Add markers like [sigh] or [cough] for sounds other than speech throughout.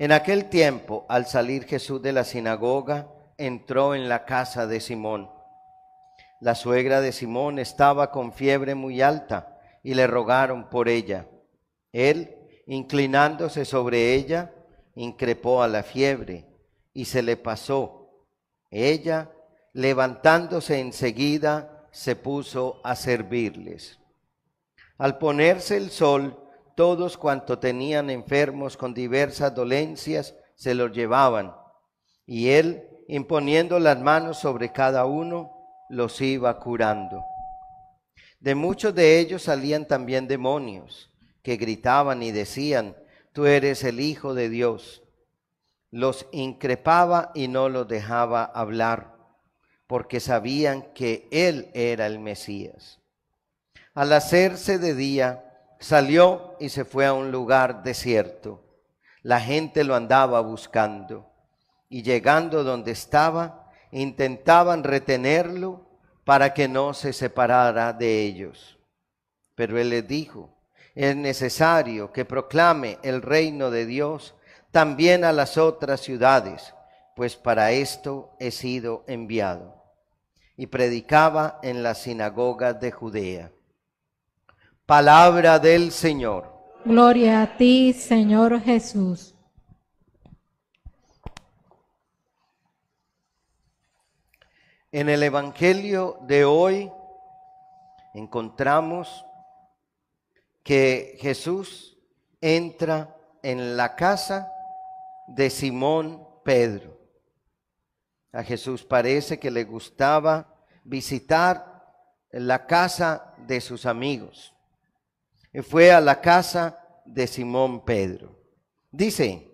En aquel tiempo, al salir Jesús de la sinagoga, entró en la casa de Simón. La suegra de Simón estaba con fiebre muy alta y le rogaron por ella. Él, inclinándose sobre ella, increpó a la fiebre y se le pasó. Ella, levantándose enseguida, se puso a servirles. Al ponerse el sol, todos cuanto tenían enfermos con diversas dolencias se los llevaban, y él, imponiendo las manos sobre cada uno, los iba curando. De muchos de ellos salían también demonios, que gritaban y decían, tú eres el Hijo de Dios. Los increpaba y no los dejaba hablar, porque sabían que él era el Mesías. Al hacerse de día, salió y se fue a un lugar desierto. La gente lo andaba buscando y llegando donde estaba, intentaban retenerlo para que no se separara de ellos. Pero él les dijo, es necesario que proclame el reino de Dios también a las otras ciudades, pues para esto he sido enviado. Y predicaba en las sinagogas de Judea Palabra del Señor. Gloria a ti, Señor Jesús. En el Evangelio de hoy encontramos que Jesús entra en la casa de Simón Pedro. A Jesús parece que le gustaba visitar la casa de sus amigos. Eh, fue a la casa de Simón Pedro. Dice,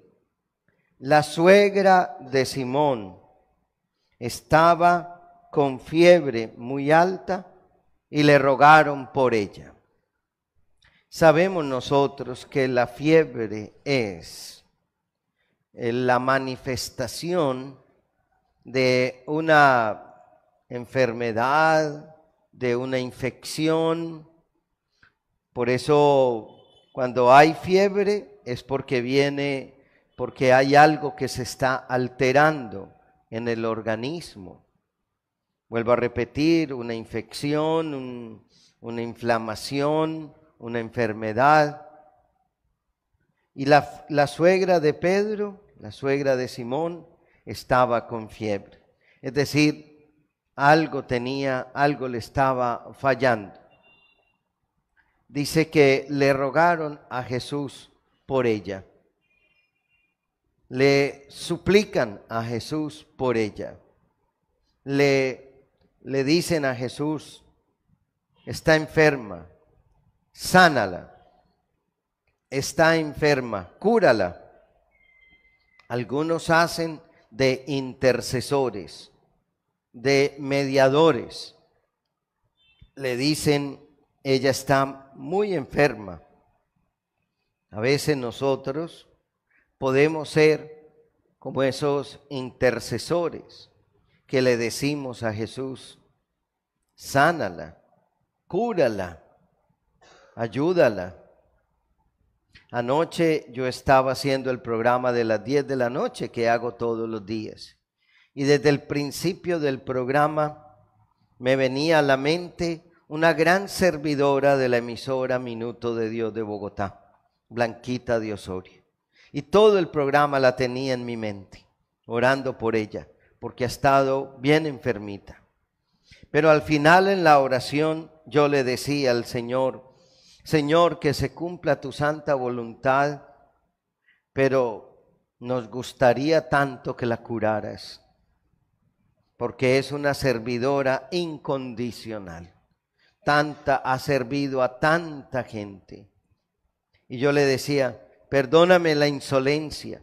la suegra de Simón estaba con fiebre muy alta y le rogaron por ella. Sabemos nosotros que la fiebre es eh, la manifestación de una enfermedad, de una infección, por eso cuando hay fiebre es porque viene, porque hay algo que se está alterando en el organismo. Vuelvo a repetir, una infección, una inflamación, una enfermedad. Y la, la suegra de Pedro, la suegra de Simón, estaba con fiebre. Es decir, algo tenía, algo le estaba fallando dice que le rogaron a Jesús por ella. Le suplican a Jesús por ella. Le, le dicen a Jesús, está enferma, sánala. Está enferma, cúrala. Algunos hacen de intercesores, de mediadores. Le dicen, ella está muy enferma. A veces nosotros podemos ser como esos intercesores que le decimos a Jesús, sánala, cúrala, ayúdala. Anoche yo estaba haciendo el programa de las 10 de la noche que hago todos los días. Y desde el principio del programa me venía a la mente una gran servidora de la emisora Minuto de Dios de Bogotá, Blanquita de Y todo el programa la tenía en mi mente, orando por ella, porque ha estado bien enfermita. Pero al final en la oración yo le decía al Señor, Señor, que se cumpla tu santa voluntad, pero nos gustaría tanto que la curaras, porque es una servidora incondicional tanta, ha servido a tanta gente. Y yo le decía, perdóname la insolencia,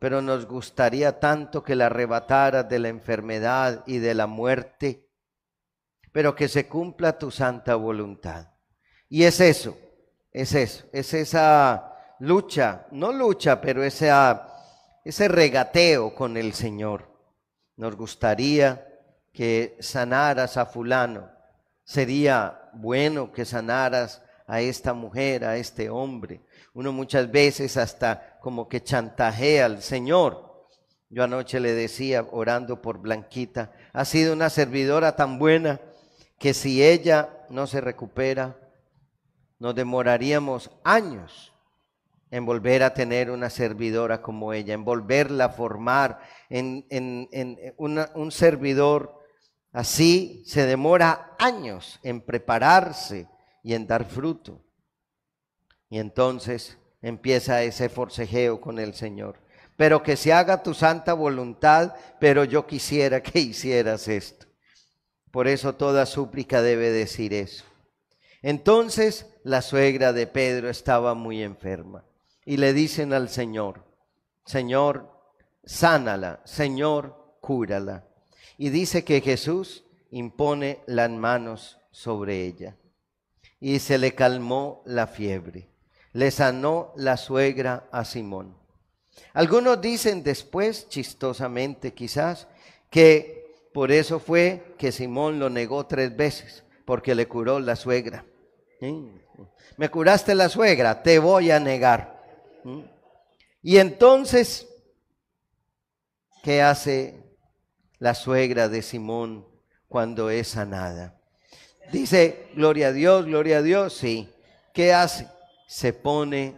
pero nos gustaría tanto que la arrebataras de la enfermedad y de la muerte, pero que se cumpla tu santa voluntad. Y es eso, es eso, es esa lucha, no lucha, pero esa, ese regateo con el Señor. Nos gustaría que sanaras a fulano, sería bueno que sanaras a esta mujer, a este hombre. Uno muchas veces hasta como que chantajea al Señor. Yo anoche le decía, orando por Blanquita, ha sido una servidora tan buena que si ella no se recupera, nos demoraríamos años en volver a tener una servidora como ella, en volverla a formar, en, un servidor Así se demora años en prepararse y en dar fruto. Y entonces empieza ese forcejeo con el Señor. Pero que se haga tu santa voluntad, pero yo quisiera [laughs] que hicieras esto. Por eso toda súplica debe decir eso. Entonces la suegra de Pedro estaba muy enferma y le dicen al Señor, Señor, sánala, Señor, cúrala. Y dice que Jesús impone las manos sobre ella. Y se le calmó la fiebre. Le sanó la suegra a Simón. Algunos dicen después, chistosamente quizás, que por eso fue que Simón lo negó tres veces, porque le curó la suegra. Me curaste la suegra, te voy a negar. Y entonces, ¿qué hace la suegra de Simón cuando es sanada. Dice, gloria a Dios, gloria a Dios, sí. ¿Qué hace? Se pone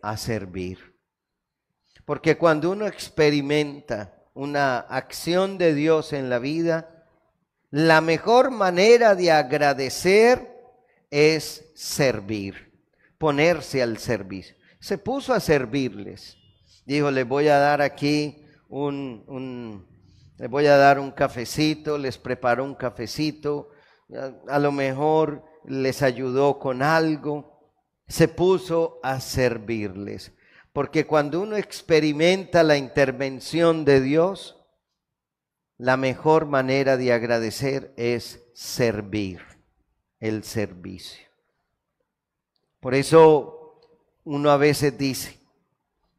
a servir. Porque cuando uno experimenta una acción de Dios en la vida, la mejor manera de agradecer es servir, ponerse al servicio. Se puso a servirles. Dijo, les voy a dar aquí un, un les voy a dar un cafecito, les preparó un cafecito, a, a lo mejor les ayudó con algo, se puso a servirles. Porque cuando uno experimenta la intervención de Dios, la mejor manera de agradecer es servir, el servicio. Por eso uno a veces dice,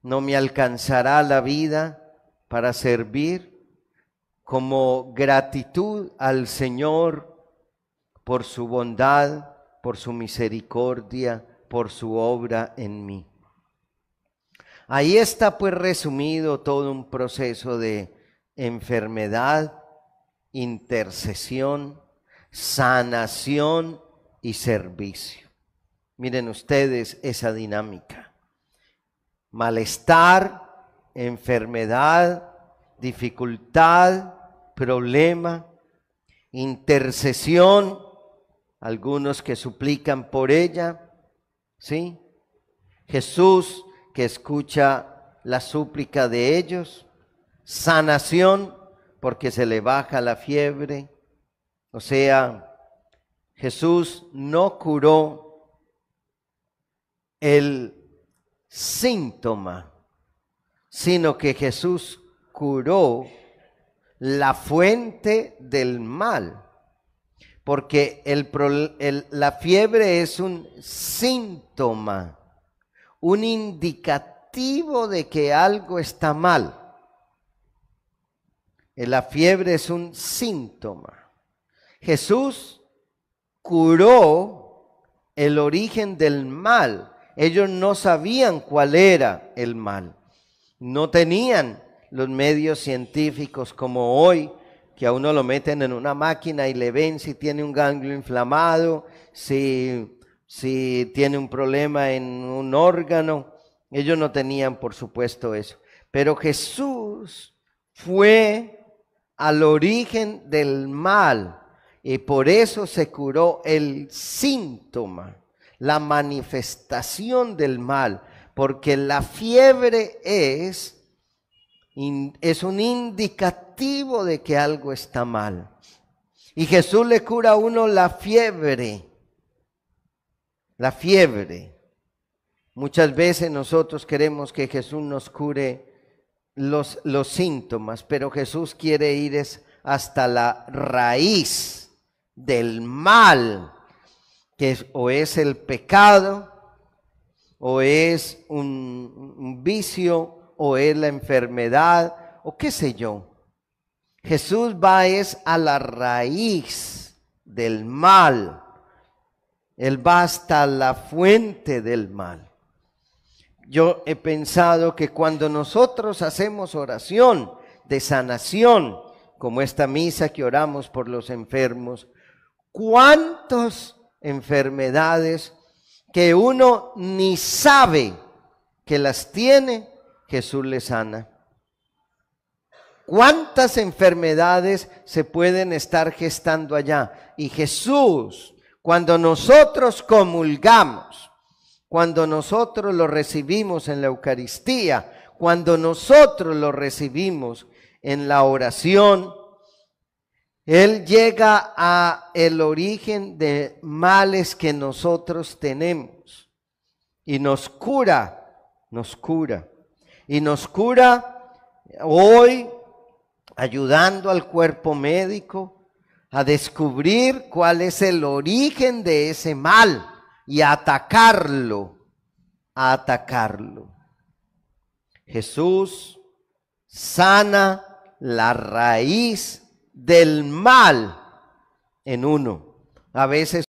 no me alcanzará la vida para servir como gratitud al Señor por su bondad, por su misericordia, por su obra en mí. Ahí está pues resumido todo un proceso de enfermedad, intercesión, sanación y servicio. Miren ustedes esa dinámica. Malestar, enfermedad, dificultad, problema, intercesión, algunos que suplican por ella, ¿sí? Jesús que escucha la súplica de ellos, sanación porque se le baja la fiebre, o sea, Jesús no curó el síntoma, sino que Jesús curó la fuente del mal, porque el, la fiebre es un síntoma, un indicativo de que algo está mal. Eh, la fiebre es un síntoma. Jesús curó el origen del mal. Ellos no sabían cuál era el mal. No tenían los medios científicos como hoy, que a uno lo meten en una máquina y le ven si tiene un ganglio inflamado, si, si tiene un problema en un órgano. Ellos no tenían, por supuesto, eso. Pero Jesús fue al origen del mal y por eso se curó el síntoma, la manifestación del mal, porque la fiebre es es un indicativo de que algo está mal. Y Jesús le cura a uno la fiebre, la fiebre. Muchas veces nosotros queremos que Jesús nos cure los, los síntomas, pero Jesús quiere ir hasta la raíz del mal, que es, o es el pecado, o es un, un vicio, o es la enfermedad o qué sé yo. Jesús va es a la raíz del mal. Él va hasta la fuente del mal. Yo he pensado que cuando nosotros hacemos oración de sanación, como esta misa que oramos por los enfermos, cuántas enfermedades que uno ni sabe que las tiene Jesús le sana. ¿Cuántas enfermedades se pueden estar gestando allá? Y Jesús, cuando nosotros comulgamos, cuando nosotros lo recibimos en la Eucaristía, cuando nosotros lo recibimos en la oración, Él llega a el origen de males que nosotros tenemos y nos cura, nos cura y nos cura hoy ayudando al cuerpo médico a descubrir cuál es el origen de ese mal y atacarlo, a atacarlo. Jesús sana la raíz del mal en uno. A veces